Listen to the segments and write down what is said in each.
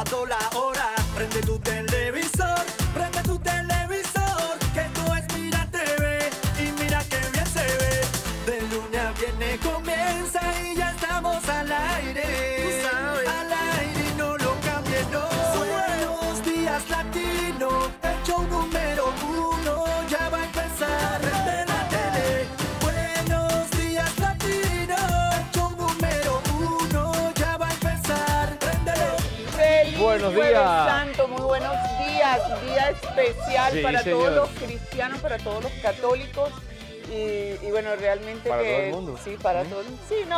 A la hora. Prende tu teléfono buenos días. Santo, muy buenos días. Día especial para todos los cristianos, para todos los católicos. Y, bueno, realmente para Sí, para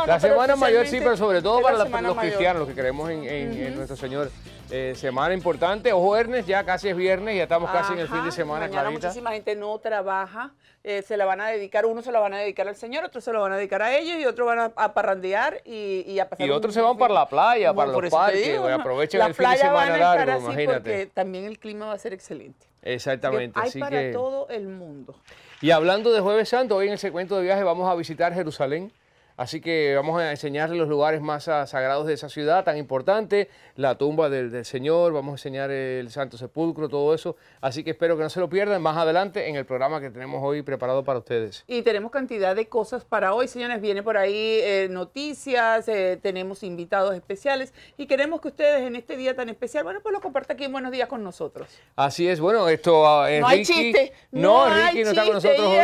la semana mayor sí, pero sobre todo para los cristianos, los que creemos en, en nuestro Señor. Eh, semana importante. Ojo, jueves ya casi es viernes, ya estamos casi en el fin de semana, mañana muchísima gente no trabaja, eh, se la van a dedicar, uno se la van a dedicar al señor, otro se lo van a dedicar a ellos y otros van a, parrandear y, a pasar. Y otros se van para la playa, para los parques, pues, aprovechen el fin de semana largo, así Porque también el clima va a ser excelente. Exactamente. Hay así para todo el mundo. Y hablando de Jueves Santo, hoy en el segmento de viaje vamos a visitar Jerusalén. Así que vamos a enseñarles los lugares más sagrados de esa ciudad tan importante, la tumba del, Señor, vamos a enseñar el Santo Sepulcro, todo eso. Así que espero que no se lo pierdan más adelante en el programa que tenemos hoy preparado para ustedes. Y tenemos cantidad de cosas para hoy, señores. Viene por ahí eh, noticias, eh, tenemos invitados especiales y queremos que ustedes en este día tan especial, bueno, pues lo compartan aquí en Buenos Días con nosotros. Así es, bueno, esto ah, es... no hay chiste. No, Ricky no está con nosotros hoy.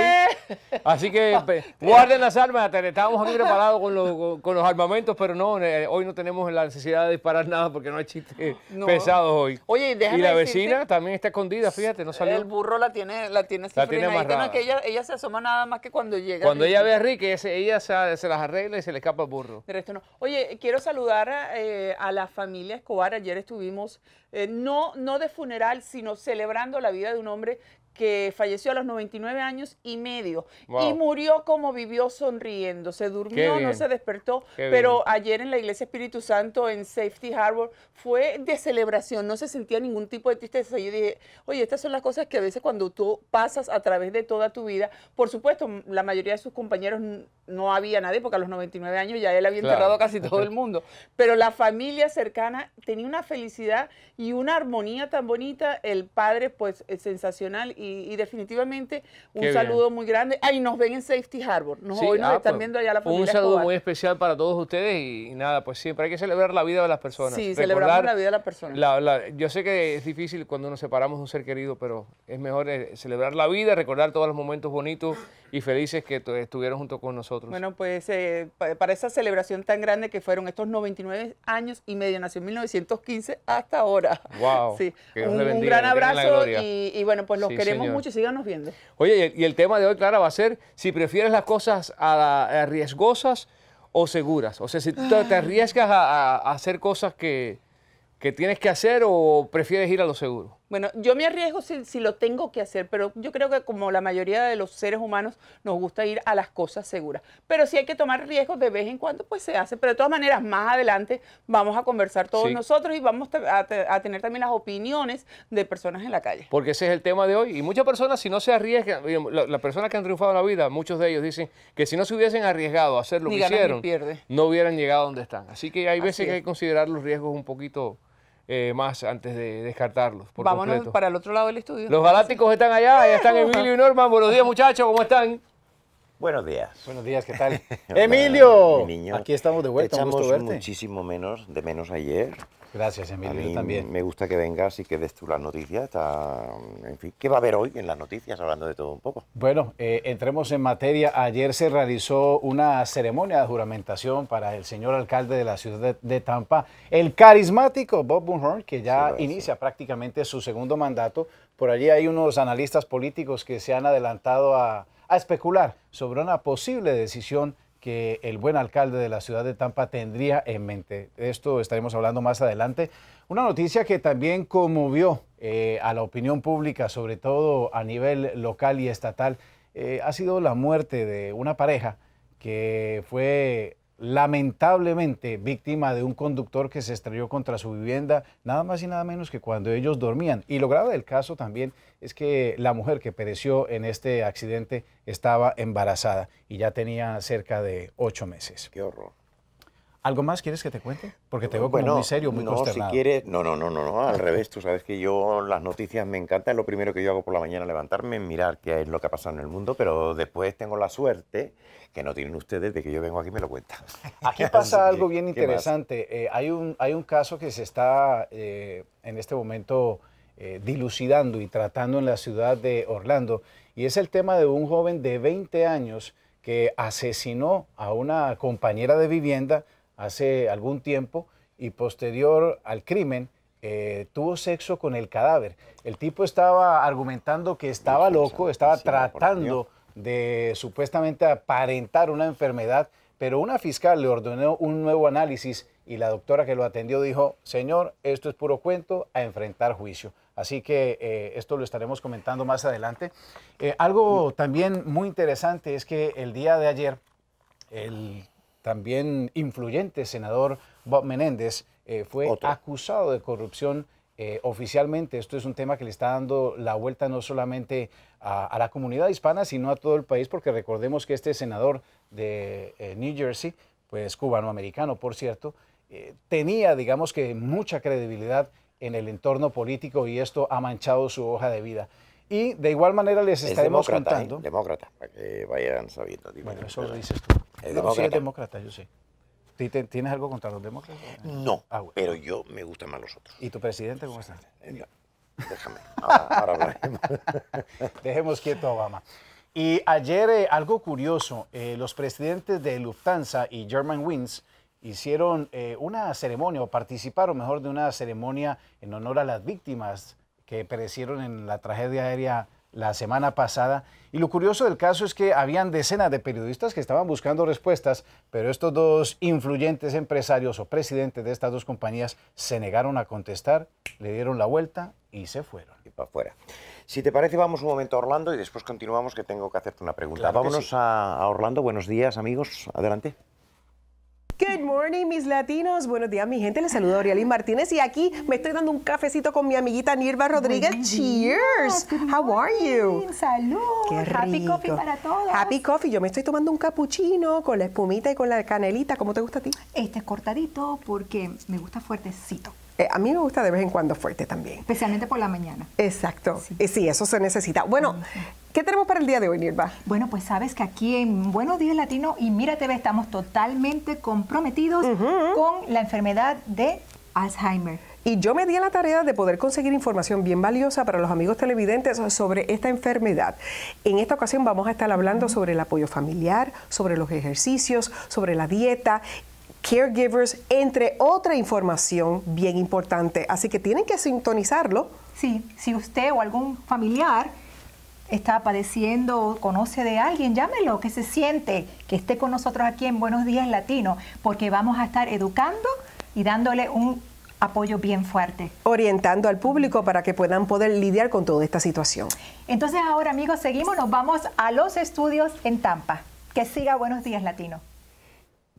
Así que guarden las armas, estamos aquí preparado con los, armamentos, pero no, hoy no tenemos la necesidad de disparar nada porque no hay chistes pesados hoy. Oye, Y la vecina también está escondida, fíjate, no salió. El burro la tiene, la tiene, la tiene que ella, ella, se asoma nada más que cuando llega. Cuando ella ve a Ricky, ella se, las arregla y se le escapa el burro. De resto no. Oye, quiero saludar eh, a la familia Escobar. Ayer estuvimos, eh, no, no de funeral, sino celebrando la vida de un hombre que falleció a los 99 años y medio y murió como vivió sonriendo. Se durmió, no se despertó, pero ayer en la Iglesia Espíritu Santo en Safety Harbor fue de celebración, no se sentía ningún tipo de tristeza. Yo dije, oye, estas son las cosas que a veces cuando tú pasas a través de toda tu vida, por supuesto, la mayoría de sus compañeros no había nadie porque a los 99 años ya él había enterrado casi todo el mundo, pero la familia cercana tenía una felicidad y una armonía tan bonita, el padre pues es sensacional y y, definitivamente un saludo muy grande. Ahí nos ven en Safety Harbor. Nos, hoy nos ah, están pues, viendo allá la familia Un saludo muy especial para todos ustedes y, nada, pues siempre hay que celebrar la vida de las personas. Sí, Recordar la vida de las personas. yo sé que es difícil cuando nos separamos de un ser querido, pero es mejor eh, celebrar la vida, recordar todos los momentos bonitos y felices que estuvieron junto con nosotros. Bueno, pues eh, para esa celebración tan grande que fueron estos 99 años y medio, nació en 1915 hasta ahora. ¡Wow! un, gran abrazo y, bueno, pues los queremos queremos viendo. Oye, y el, tema de hoy, Clara, va a ser si prefieres las cosas a, o seguras. O sea, si te, te arriesgas a, hacer cosas que, que tienes que hacer o prefieres ir a lo seguro. Bueno, yo me arriesgo si, lo tengo que hacer, pero yo creo que como la mayoría de los seres humanos nos gusta ir a las cosas seguras. Pero si hay que tomar riesgos de vez en cuando, pues se hace. Pero de todas maneras, más adelante vamos a conversar todos nosotros y vamos a, tener también las opiniones de personas en la calle. Porque ese es el tema de hoy. Y muchas personas, si no se arriesgan, eh, las personas que han triunfado en la vida, muchos de ellos dicen que si no se hubiesen arriesgado a hacer lo que hicieron, no hubieran llegado a donde están. Así que hay veces que hay que considerar los riesgos un poquito eh, más antes de descartarlos. Vámonos para el otro lado del estudio. Los galácticos están allá, allá están Emilio y Norman. Buenos días, muchachos, ¿cómo están? Buenos días. Buenos días, ¿qué tal? Emilio, aquí estamos de vuelta. un gusto verte. muchísimo menos, de menos ayer. Gracias, Emilio. también. Me gusta que vengas y que des tú las noticias. En fin, ¿qué va a haber hoy en las noticias? Hablando de todo un poco. Bueno, eh, entremos en materia. Ayer se realizó una ceremonia de juramentación para el señor alcalde de la ciudad de, Tampa, el carismático Bob Bunhorn, que ya inicia prácticamente su segundo mandato. Por allí hay unos analistas políticos que se han adelantado a a especular sobre una posible decisión que el buen alcalde de la ciudad de Tampa tendría en mente. De esto estaremos hablando más adelante. Una noticia que también conmovió eh, a la opinión pública, sobre todo a nivel local y estatal, eh, ha sido la muerte de una pareja que fue lamentablemente víctima de un conductor que se estrelló contra su vivienda, nada más y nada menos que cuando ellos dormían. Y lo grave del caso también es que la mujer que pereció en este accidente estaba embarazada y ya tenía cerca de ocho meses. Qué horror. ¿Algo más quieres que te cuente? Porque tengo veo como muy serio, muy no, Si quieres, no, no, no, no, no, al revés. Tú sabes que yo las noticias me encantan. Lo primero que yo hago por la mañana levantarme, mirar qué es lo que ha pasado en el mundo, pero después tengo la suerte que no tienen ustedes de que yo vengo aquí y me lo cuentan. Aquí pasa algo bien interesante. Eh, hay, un, hay un caso que se está eh, en este momento eh, dilucidando y tratando en la ciudad de Orlando y es el tema de un joven de 20 años que asesinó a una compañera de vivienda hace algún tiempo y posterior al crimen eh, tuvo sexo con el cadáver. El tipo estaba argumentando que estaba loco, estaba tratando de supuestamente aparentar una enfermedad, pero una fiscal le ordenó un nuevo análisis y la doctora que lo atendió dijo, señor, esto es puro cuento, a enfrentar juicio. Así que eh, esto lo estaremos comentando más adelante. Eh, algo también muy interesante es que el día de ayer, el también influyente senador Bob Menéndez, eh, fue acusado de corrupción eh, oficialmente. Esto es un tema que le está dando la vuelta no solamente a, la comunidad hispana, sino a todo el país, porque recordemos que este senador de eh, New Jersey, pues cubano-americano, por cierto, tenía, digamos que, mucha credibilidad en el entorno político y esto ha manchado su hoja de vida. Y de igual manera les estaremos ¿eh? contando. Demócrata, para que vayan sabiendo. Bueno, eso lo dices tú. Es demócrata. es demócrata, yo sé. ¿Tienes algo contra los demócratas? No, ah, pero yo me gustan más los otros. ¿Y tu presidente cómo está? Eh, déjame, ahora, ahora Dejemos quieto a Obama. Y ayer eh, algo curioso, eh, los presidentes de Lufthansa y German Wings hicieron eh, una ceremonia, o participaron mejor de una ceremonia en honor a las víctimas que perecieron en la tragedia aérea la semana pasada. Y lo curioso del caso es que habían decenas de periodistas que estaban buscando respuestas, pero estos dos influyentes empresarios o presidentes de estas dos compañías se negaron a contestar, le dieron la vuelta y se fueron. Y para afuera. Si te parece, vamos un momento a Orlando y después continuamos que tengo que hacerte una pregunta. Vámonos a Orlando. Buenos días, amigos. Adelante. Good morning, mis latinos. Buenos días, mi gente. Les saludo Arielín Martínez y aquí me estoy dando un cafecito con mi amiguita Nirva Rodríguez. Cheers. How are you? Salud. Happy coffee para todos. Happy coffee. Yo me estoy tomando un capuchino con la espumita y con la canelita. ¿Cómo te gusta a ti? Este es cortadito porque me gusta fuertecito. Eh, a mí me gusta de vez en cuando fuerte también. Especialmente por la mañana. Exacto. Sí, eh, eso se necesita. Bueno, ¿Qué tenemos para el día de hoy, Nirva? Bueno, pues sabes que aquí en Buenos Días Latino y Mira TV estamos totalmente comprometidos con la enfermedad de Alzheimer. Y yo me di a la tarea de poder conseguir información bien valiosa para los amigos televidentes sobre esta enfermedad. En esta ocasión vamos a estar hablando sobre el apoyo familiar, sobre los ejercicios, sobre la dieta caregivers, entre otra información bien importante. Así que tienen que sintonizarlo. Sí, si usted o algún familiar está padeciendo o conoce de alguien, llámelo, que se siente, que esté con nosotros aquí en Buenos Días Latino, porque vamos a estar educando y dándole un apoyo bien fuerte. Orientando al público para que puedan poder lidiar con toda esta situación. Entonces ahora amigos, seguimos, nos vamos a los estudios en Tampa. Que siga Buenos Días Latino.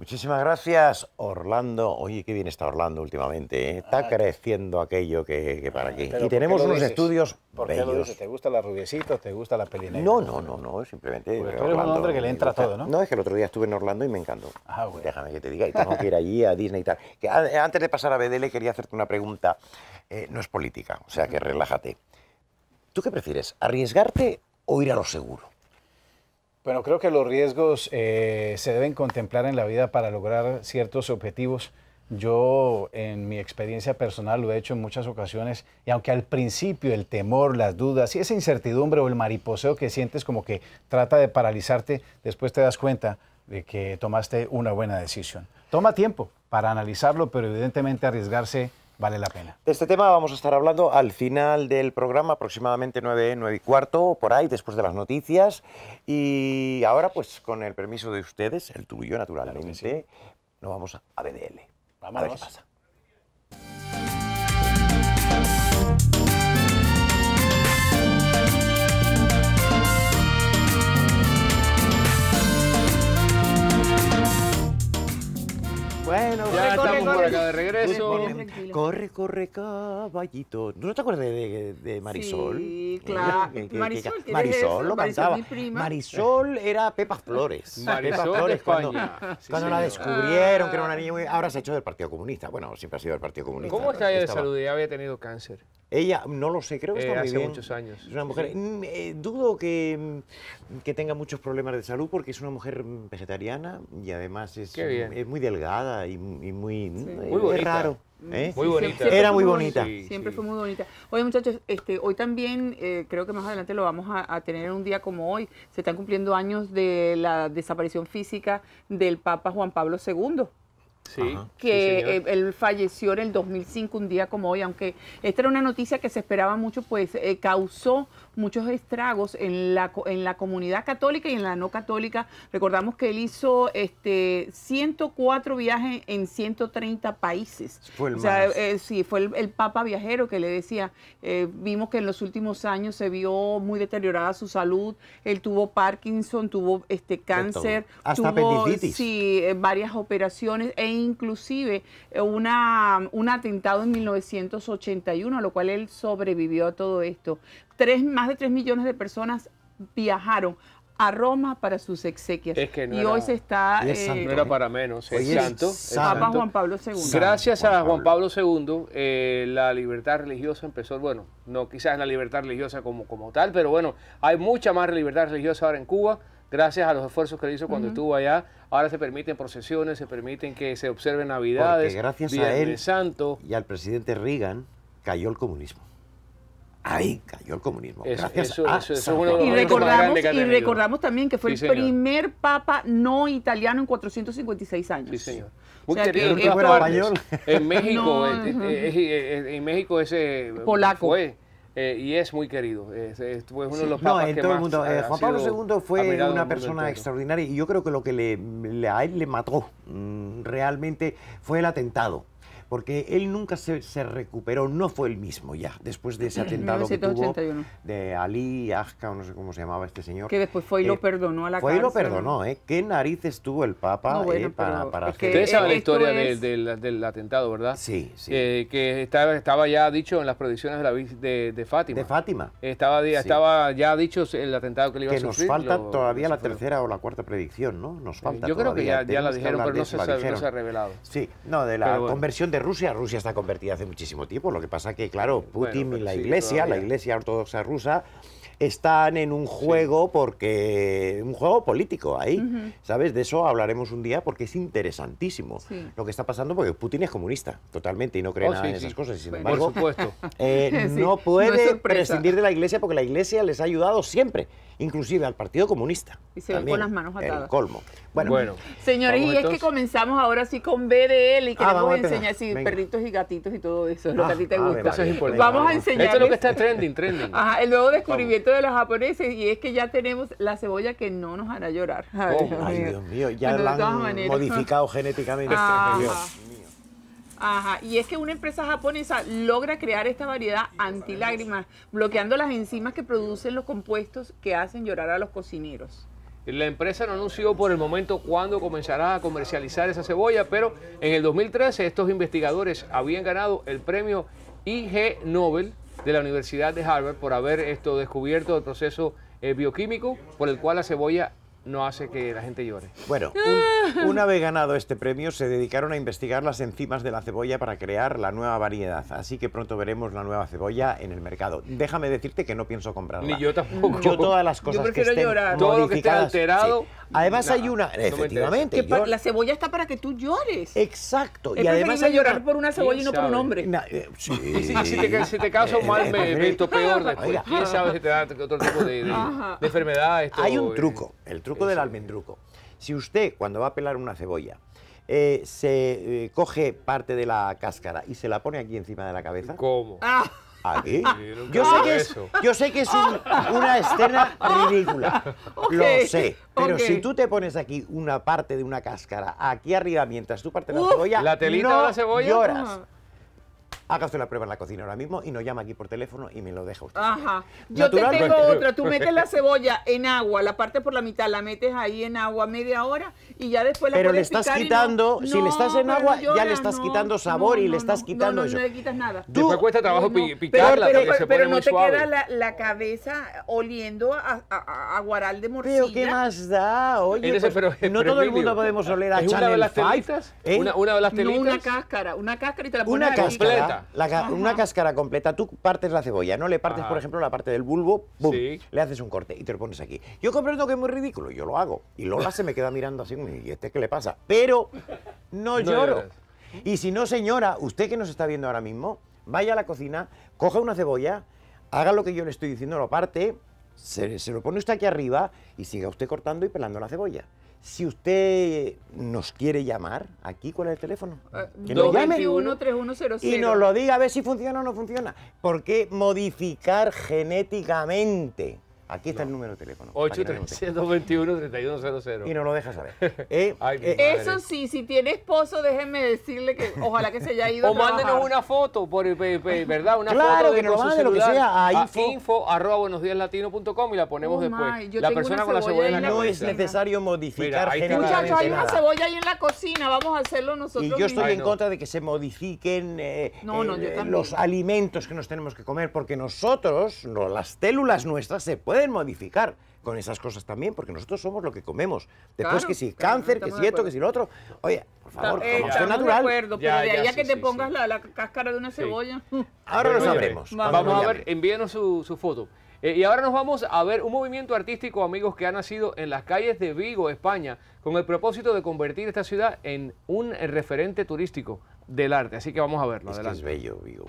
Muchísimas gracias, Orlando. Oye, qué bien está Orlando últimamente. ¿eh? Está ah, creciendo aquello que, para aquí. Y tenemos unos estudios ¿Por Qué lo dices? ¿Te gusta la Rubiesito? ¿Te gusta la Pelineta? No, no, no, no, simplemente... Porque tú eres un hombre que le entra todo, ¿no? No, es que el otro día estuve en Orlando y me encantó. Ah, bueno. Déjame que te diga, y tengo que ir allí a Disney y tal. Que eh, antes de pasar a BDL quería hacerte una pregunta. Eh, no es política, o sea que relájate. ¿Tú qué prefieres, arriesgarte o ir a lo seguro? Bueno, creo que los riesgos eh, se deben contemplar en la vida para lograr ciertos objetivos. Yo en mi experiencia personal lo he hecho en muchas ocasiones y aunque al principio el temor, las dudas y esa incertidumbre o el mariposeo que sientes como que trata de paralizarte, después te das cuenta de que tomaste una buena decisión. Toma tiempo para analizarlo, pero evidentemente arriesgarse vale la pena. De este tema vamos a estar hablando al final del programa, aproximadamente nueve, 9 y cuarto, por ahí, después de las noticias. Y ahora, pues con el permiso de ustedes, el tuyo naturalmente, nos vamos a BDL. Vamos. A ver qué pasa. Bueno, ya estamos por acá de regreso. Corre, corre, caballito. ¿No te acuerdas de, Marisol? Sí, claro. Marisol, Marisol lo cantaba. Marisol, era pepas Flores. Marisol Pepa Flores cuando, la descubrieron, que era una ah. niña muy... Ahora se ha hecho del Partido Comunista. Bueno, siempre ha sido del Partido Comunista. ¿Cómo está ella de salud? Ya había tenido cáncer. Ella, no lo sé, creo que eh, está hace muchos años. Es una mujer. Mm, eh, dudo mm, que, tenga muchos problemas de salud porque es una mujer mm, vegetariana y además es, muy delgada y, muy. Eh, raro. Era muy bonita. siempre fue muy bonita. Oye, muchachos, este, hoy también, creo que más adelante lo vamos a, a, tener un día como hoy, se están cumpliendo años de la desaparición física del Papa Juan Pablo II que eh, él falleció en el 2005, un día como hoy, aunque esta era una noticia que se esperaba mucho, pues eh, causó muchos estragos en la, en la comunidad católica y en la no católica. Recordamos que él hizo este 104 viajes en 130 países. Fue el o sea, eh, sí, fue el, papa viajero que le decía, vimos que en los últimos años se vio muy deteriorada su salud, él tuvo Parkinson, tuvo este cáncer, tuvo varias operaciones e inclusive eh, una, un atentado en 1981, a lo cual él sobrevivió a todo esto. Tres, más de 3 millones de personas viajaron a Roma para sus exequias. y hoy se está... Eh, no era para menos, es, santo, Papa Juan Pablo II. Gracias a Juan Pablo II, eh, la libertad religiosa empezó, bueno, no quizás la libertad religiosa como, como tal, pero bueno, hay mucha más libertad religiosa ahora en Cuba gracias a los esfuerzos que él hizo cuando estuvo allá, ahora se permiten procesiones, se permiten que se observen Navidades. Porque gracias a él y al presidente Reagan cayó el comunismo. Ahí cayó el comunismo. gracias y recordamos, también que fue el primer papa no italiano en 456 años. Sí, señor. Muy o querido, que en, México, eh, eh, eh, en, México ese polaco eh, y es muy querido. Es, uno de los papas no, en todo el mundo. Eh, Juan Pablo II fue una persona extraordinaria y yo creo que lo que le, le a él le mató mm, realmente fue el atentado porque él nunca se, se, recuperó, no fue el mismo ya, después de ese atentado que tuvo de Ali ...o no sé cómo se llamaba este señor. Que después fue y lo eh, perdonó a la Fue y lo perdonó, ¿eh? ¿Qué narices tuvo el Papa eh, para, para hacer... Ustedes saben la historia del, atentado, ¿verdad? Sí, sí. Eh, que estaba, estaba ya dicho en las predicciones de, la, Fátima. De Fátima. Estaba, ya dicho el atentado que le iba a sufrir. Que nos falta todavía la tercera o la cuarta predicción, ¿no? Nos falta Yo creo que ya, la dijeron, pero no se, ha revelado. Sí, no, de la conversión de Rusia, Rusia está convertida hace muchísimo tiempo. Lo que pasa que, claro, Putin y la Iglesia, la Iglesia ortodoxa rusa, están en un juego porque un juego político ahí, ¿sabes? De eso hablaremos un día porque es interesantísimo lo que está pasando porque Putin es comunista totalmente y no cree oh, nada en esas cosas. Sin embargo, por supuesto. Eh, no puede prescindir de la Iglesia porque la Iglesia les ha ayudado siempre, inclusive al Partido Comunista. Y se ven con las manos atadas. El colmo. Bueno, señores, y es que comenzamos ahora sí con BDL y ah, queremos enseñar sí, perritos y gatitos y todo eso, ah, a ti te ah, gusta. Eso es importante vamos a enseñar. Esto es lo que está trending, trending. Ajá, el nuevo descubrimiento de los japoneses y es que ya tenemos la cebolla que no nos hará llorar. Ay, oh, Dios, mío. ya han modificado genéticamente. Ajá. Dios Ajá, y es que una empresa japonesa logra crear esta variedad lágrimas bloqueando las enzimas que producen los compuestos que hacen llorar a los cocineros. La empresa no anunció por el momento cuándo comenzará a comercializar esa cebolla, pero en el 2013 estos investigadores habían ganado el premio IG Nobel de la Universidad de Harvard por haber esto descubierto el proceso eh, bioquímico por el cual la cebolla no hace que la gente llore. Bueno, una vez ganado este premio, se dedicaron a investigar las enzimas de la cebolla para crear la nueva variedad. Así que pronto veremos la nueva cebolla en el mercado. Déjame decirte que no pienso comprarla. Ni yo tampoco. Yo todas las cosas que estén llorar. Todo lo que esté alterado. Además hay una, efectivamente. la cebolla está para que tú llores. Exacto. y además hay llorar por una cebolla y no por un hombre. Eh, sí. si, te, causa un mal meto peor después, quién sabe si te da otro tipo de, de, Hay un truco, el truco del almendruco. Si usted, cuando va a pelar una cebolla, eh, se eh, coge parte de la cáscara y se la pone aquí encima de la cabeza. ¿Cómo? ¡Ah! Aquí. Yo sé, que es, yo sé que es una escena ridícula, lo sé, pero si tú te pones aquí una parte de una cáscara, aquí arriba, mientras tú partes la cebolla, ¿La telita de la cebolla? lloras haga la prueba en la cocina ahora mismo y nos llama aquí por teléfono y me lo deja usted. Ajá. Yo te tengo otra. Tú metes la cebolla en agua, la parte por la mitad la metes ahí en agua media hora y ya después la Pero le estás quitando, si le estás en agua, ya le estás quitando sabor y le estás quitando eso. No, le quitas nada. Tú, después cuesta trabajo picarla pero, pero no te queda la, cabeza oliendo a, a, guaral de morcilla. Pero ¿qué más da? Oye, pues, no todo el mundo podemos oler a ¿Eh? una de las telitas? Una, de las telitas? una cáscara, una cáscara y te la pones Una cáscara una cáscara completa. Tú partes la cebolla, ¿no? Le partes, por ejemplo, la parte del bulbo, le haces un corte y te lo pones aquí. Yo comprendo que es muy ridículo, yo lo hago. Y Lola se me queda mirando así, ¿y este qué le pasa? Pero no, lloro. Y si no, señora, usted que nos está viendo ahora mismo, vaya a la cocina, coja una cebolla, haga lo que yo le estoy diciendo, lo parte, se, se lo pone usted aquí arriba y siga usted cortando y pelando la cebolla. Si usted eh, nos quiere llamar, aquí, ¿cuál es el teléfono? Ah, que nos Y nos lo diga a ver si funciona o no funciona. ¿Por qué modificar genéticamente? Aquí está el número de teléfono. 8 3100 Y no lo dejas saber. Eh, eh, eso sí, si tiene esposo, déjenme decirle que ojalá que se haya ido. o mándenos una foto, por, eh, ¿verdad? Una foto de que nos manden lo que sea a info, y la ponemos oh, después. la persona con la cebolla No es necesario modificar Mira, Muchachos, hay una cebolla ahí en la cocina, vamos a hacerlo nosotros. Y yo estoy en contra de que se modifiquen los alimentos que nos tenemos que comer, porque nosotros, las células nuestras, se pueden modificar con esas cosas también, porque nosotros somos lo que comemos. Después que si cáncer, que si esto, que si lo otro. Oye, por favor, como eh, natural. acuerdo, ya, que te pongas La, la, cáscara de una cebolla. Ahora lo sabremos. Vamos, a ver, envíenos su, su foto. Eh, y ahora nos vamos a ver un movimiento artístico, amigos, que ha nacido en las calles de Vigo, España, con el propósito de convertir esta ciudad en un referente turístico del arte. Así que vamos a verlo. Es, es bello, Vigo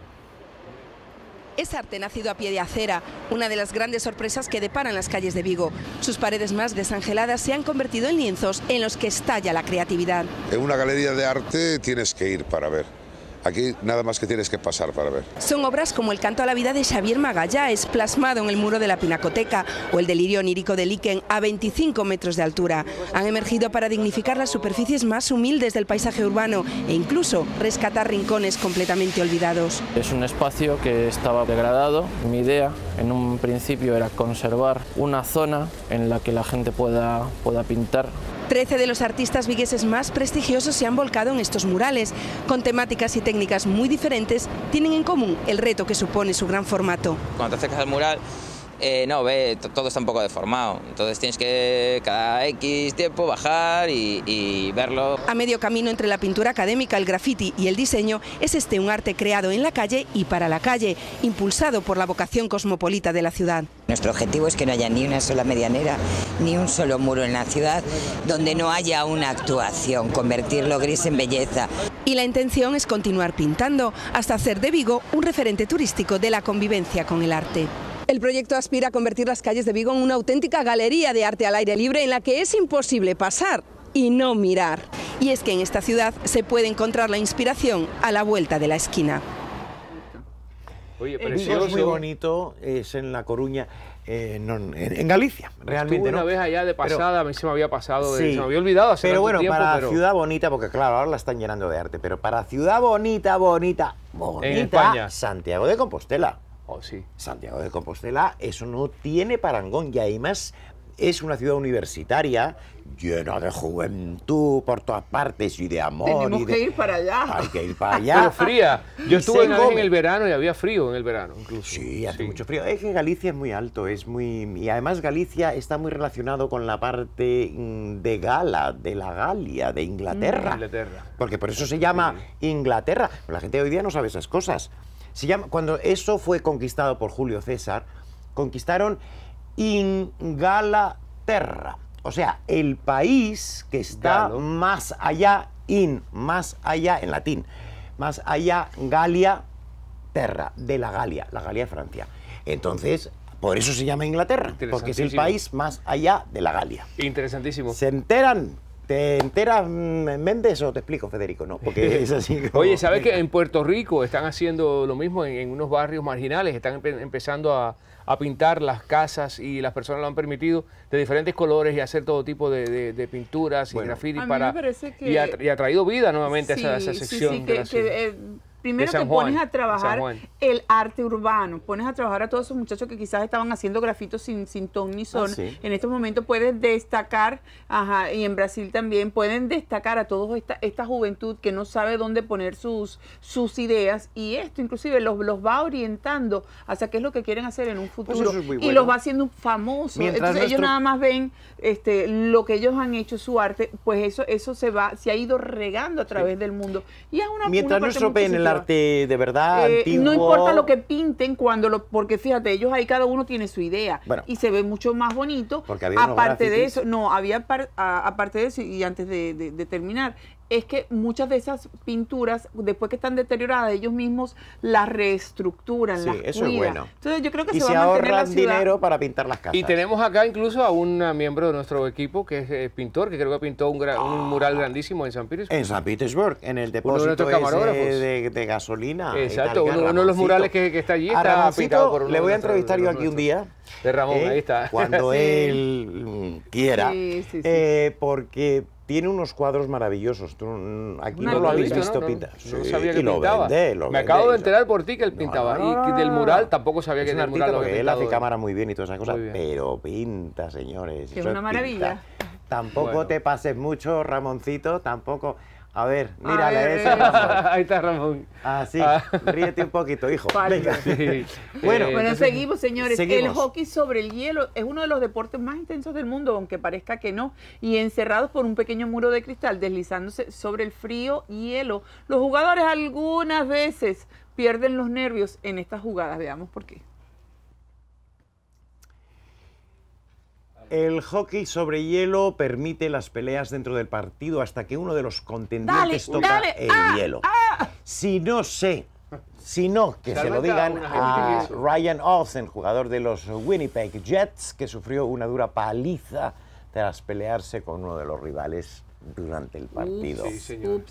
es arte nacido a pie de acera, una de las grandes sorpresas que deparan las calles de Vigo. Sus paredes más desangeladas se han convertido en lienzos en los que estalla la creatividad. En una galería de arte tienes que ir para ver Aquí nada más que tienes que pasar para ver. Son obras como El canto a la vida de Xavier Magallanes, plasmado en el muro de la Pinacoteca, o el delirio onírico de Liken a 25 metros de altura. Han emergido para dignificar las superficies más humildes del paisaje urbano e incluso rescatar rincones completamente olvidados. Es un espacio que estaba degradado. Mi idea en un principio era conservar una zona en la que la gente pueda, pueda pintar Trece de los artistas vigueses más prestigiosos se han volcado en estos murales. Con temáticas y técnicas muy diferentes, tienen en común el reto que supone su gran formato. Cuando te acercas al mural, eh, no, ve, todo está un poco deformado. Entonces tienes que cada X tiempo bajar y, y verlo. A medio camino entre la pintura académica, el graffiti y el diseño, es este un arte creado en la calle y para la calle, impulsado por la vocación cosmopolita de la ciudad. Nuestro objetivo es que no haya ni una sola medianera, ni un solo muro en la ciudad donde no haya una actuación, convertir lo gris en belleza. Y la intención es continuar pintando hasta hacer de Vigo un referente turístico de la convivencia con el arte. El proyecto aspira a convertir las calles de Vigo en una auténtica galería de arte al aire libre en la que es imposible pasar y no mirar. Y es que en esta ciudad se puede encontrar la inspiración a la vuelta de la esquina. Oye, precioso. es muy bonito, es en La Coruña, eh, en, Galicia, realmente. Estuve una vez allá de pasada, se me había pasado, se me había olvidado Pero bueno, para Ciudad Bonita, porque claro, ahora la están llenando de arte, pero para Ciudad Bonita, bonita, bonita, Santiago de Compostela. Oh, Santiago de Compostela, eso no tiene parangón y además es una ciudad universitaria llena de juventud por todas partes y de amor. Tenemos que ir para allá. Hay que ir para allá. Pero fría. Yo estuve en el verano y había frío en el verano, Sí, hace mucho frío. Es que Galicia es muy alto, es muy y además Galicia está muy relacionado con la parte mm, de Gala, de la Galia, de Inglaterra. Mm. Inglaterra. Porque por eso se llama Inglaterra. La gente hoy día no sabe esas cosas. Se llama, cuando eso fue conquistado por Julio César, conquistaron Ingalaterra. O sea, el país que está más allá, in, más allá en latín, más allá, Galia, terra, de la Galia, la Galia de Francia. Entonces, por eso se llama Inglaterra, porque es el país más allá de la Galia. Interesantísimo. ¿Se enteran? ¿Te enteras, mm, Méndez, o te explico, Federico? No, porque es así. Oye, ¿sabes que en Puerto Rico están haciendo lo mismo en, unos barrios marginales? Están empezando a, pintar las casas y las personas lo han permitido de diferentes colores y hacer todo tipo de, pinturas y grafiti para. y, ha, traído vida nuevamente a, esa, sección primero que pones a trabajar el arte urbano, pones a trabajar a todos esos muchachos que quizás estaban haciendo grafitos sin, sin ton ni ah, son. En estos momentos puedes destacar, y en Brasil también pueden destacar a todos esta, esta juventud que no sabe dónde poner sus, sus ideas y esto inclusive los, los va orientando hacia qué es lo que quieren hacer en un pues futuro y los va haciendo famosos. Entonces ellos nada más ven este, lo que ellos han hecho, su arte, pues eso, eso se va, se ha ido regando a través del mundo. Y es una, Mientras nuestro de verdad eh, No importa lo que pinten cuando lo, porque fíjate, ellos ahí cada uno tiene su idea y se ve mucho más bonito. Porque aparte de eso, no, había aparte de eso y antes de terminar, es que muchas de esas pinturas, después que están deterioradas, ellos mismos las reestructuran, sí, las eso Es bueno. Entonces yo creo que se, va a mantener dinero para pintar las casas. Y tenemos acá incluso a un eh, miembro de nuestro equipo que es eh, pintor, que creo que pintó un, un, mural grandísimo en San Petersburg. En San Petersburg, en el depósito de, de, gasolina. Eh, Exacto, uno, de los murales que, está allí está pintado por uno Le voy a entrevistar yo aquí un día. De Ramón, ahí está. Cuando él mm, quiera. Sí, eh, porque tiene unos cuadros maravillosos. Mm, aquí no, lo habéis visto, pintar. No, sabía que pintaba. Me acabo de enterar por ti que él pintaba. y del mural tampoco sabía que era el mural. Porque él hace ¿eh? cámara muy bien y todas esas cosas. Pero pinta, señores. Que es una maravilla. Tampoco te pases mucho, Ramoncito, tampoco. A ver, mírala Ahí está Ramón. Ah, sí. Ah. Ríete un poquito, hijo. Eh, bueno, seguimos, señores. El hockey sobre el hielo es uno de los deportes más intensos del mundo, aunque parezca que no. Y encerrados por un pequeño muro de cristal, deslizándose sobre el frío hielo, los jugadores algunas veces pierden los nervios en estas jugadas. Veamos por qué. El hockey sobre hielo permite las peleas dentro del partido hasta que uno de los contendientes toca el ah, hielo. Ah. Si no sé, si no, que se lo digan a Ryan Olsen, jugador de los Winnipeg Jets, que sufrió una dura paliza tras pelearse con uno de los rivales durante el partido.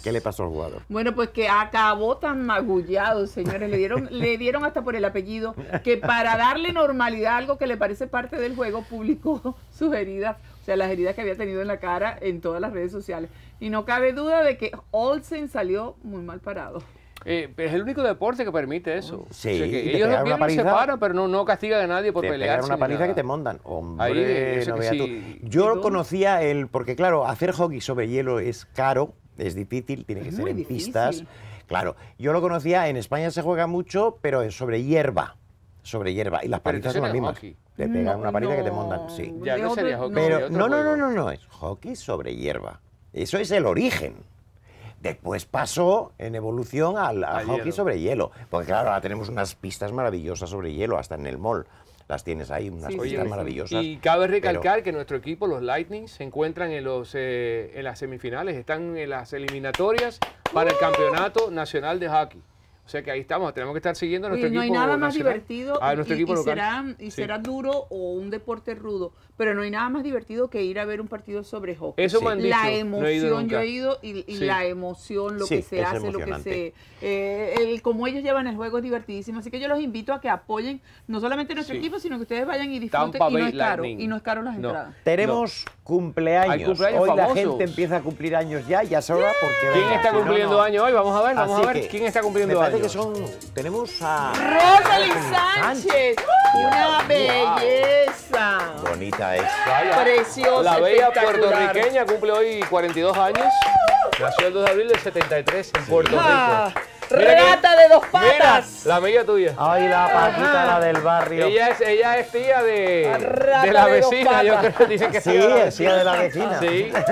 ¿Qué le pasó al jugador? Bueno, pues que acabó tan magullado, señores. Le dieron, le dieron hasta por el apellido que para darle normalidad a algo que le parece parte del juego, publicó sus heridas, o sea, las heridas que había tenido en la cara en todas las redes sociales. Y no cabe duda de que Olsen salió muy mal parado. Eh, es el único deporte que permite eso. Sí, ellos lo se paran, pero no, no castigan a nadie por te pelear. una paliza que te mondan Hombre, no tú. Yo conocía el. Porque, claro, hacer hockey sobre hielo es caro, es difícil, tiene que ser en pistas. Claro, yo lo conocía, en España se juega mucho, pero es sobre hierba. Sobre hierba. Y las palizas son las mismas. Te una paliza que te montan, sí. sería hockey. Pero, no, no, no, no, no. Es hockey sobre hierba. Eso es el origen. Después pasó en evolución al, hockey sobre hielo. Porque claro, ahora tenemos unas pistas maravillosas sobre hielo, hasta en el mall las tienes ahí, unas pistas maravillosas. Y cabe recalcar que nuestro equipo, los Lightning, se encuentran en, los, eh, en las semifinales, están en las eliminatorias para el Campeonato Nacional de Hockey. O sea que ahí estamos, tenemos que estar siguiendo nuestro y no equipo. No hay nada más divertido y, Será, duro o un deporte rudo, pero no hay nada más divertido que ir a ver un partido sobre hockey. Eso han La emoción, yo he ido y, la emoción, lo que se hace, lo que se... Eh, como ellos llevan el juego es divertidísimo, así que yo los invito a que apoyen no solamente nuestro equipo, sino que ustedes vayan y disfruten y no, es caro, y no es caro las entradas. Tenemos cumpleaños. Hoy la gente empieza a cumplir años ya, ya sabrá porque... ¿Quién está cumpliendo año hoy? Vamos a ver, vamos a ver quién está cumpliendo años que son. Tenemos a. Rosalie Sánchez. Una belleza. Bonita es. Preciosa. La bella puertorriqueña cumple hoy 42 años. Nació el 2 de abril del 73 en Puerto Rico. Ah. Rata de dos patas. la amiga tuya. Ay, la ah. patita, la del barrio. Ella es, ella es tía de, la, de la vecina. Yo creo que dicen que sí, es tía de la vecina. Sí.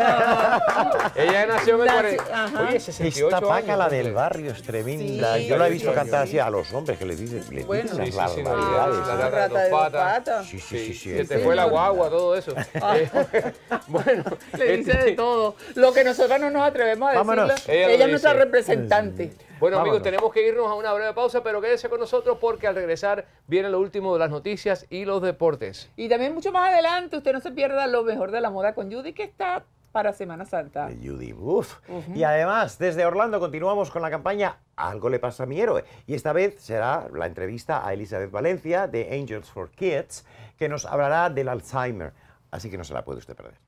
Ah. ella nació en el 40. Esta paca, la del barrio, es tremenda. yo la he visto cantar así a los hombres que le dicen, bueno, sí, las sí, la rata de dos patas. Sí, sí, sí. Que te fue la guagua, todo eso. Ah. Bueno. Le dice este de todo. Lo que nosotros no nos atrevemos a decirle. Ella es nuestra representante. Bueno, amigos, tenemos que irnos a una breve pausa, pero quédense con nosotros porque al regresar viene lo último de las noticias y los deportes. Y también mucho más adelante, usted no se pierda lo mejor de la moda con Judy, que está para Semana Santa. Judy Y además, desde Orlando continuamos con la campaña Algo le pasa a mi héroe. Y esta vez será la entrevista a Elizabeth Valencia de Angels for Kids, que nos hablará del Alzheimer. Así que no se la puede usted perder.